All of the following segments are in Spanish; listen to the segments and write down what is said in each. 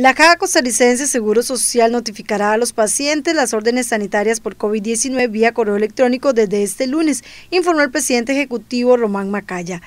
La Caja Costaricense Seguro Social notificará a los pacientes las órdenes sanitarias por COVID-19 vía correo electrónico desde este lunes, informó el presidente ejecutivo Román Macaya.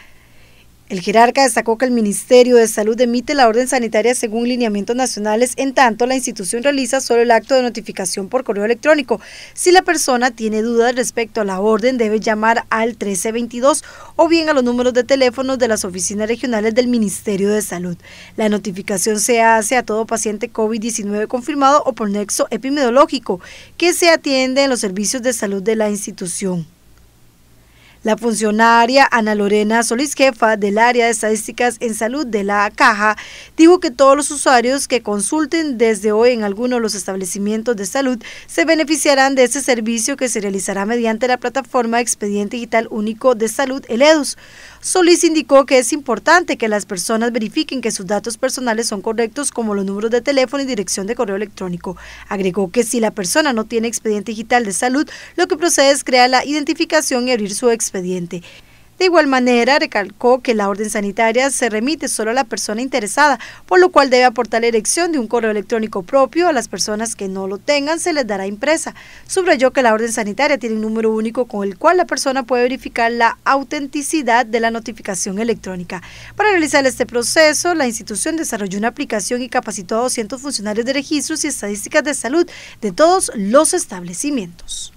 El jerarca destacó que el Ministerio de Salud emite la orden sanitaria según lineamientos nacionales, en tanto la institución realiza solo el acto de notificación por correo electrónico. Si la persona tiene dudas respecto a la orden, debe llamar al 1322 o bien a los números de teléfono de las oficinas regionales del Ministerio de Salud. La notificación se hace a todo paciente COVID-19 confirmado o por nexo epidemiológico que se atiende en los servicios de salud de la institución. La funcionaria Ana Lorena Solís, jefa del área de estadísticas en salud de la Caja, dijo que todos los usuarios que consulten desde hoy en alguno de los establecimientos de salud se beneficiarán de este servicio que se realizará mediante la plataforma Expediente Digital Único de Salud, el EDUS. Solís indicó que es importante que las personas verifiquen que sus datos personales son correctos como los números de teléfono y dirección de correo electrónico. Agregó que si la persona no tiene expediente digital de salud, lo que procede es crear la identificación y abrir su expediente. De igual manera, recalcó que la orden sanitaria se remite solo a la persona interesada, por lo cual debe aportar la elección de un correo electrónico propio. A las personas que no lo tengan se les dará impresa. Subrayó que la orden sanitaria tiene un número único con el cual la persona puede verificar la autenticidad de la notificación electrónica. Para realizar este proceso, la institución desarrolló una aplicación y capacitó a 200 funcionarios de registros y estadísticas de salud de todos los establecimientos.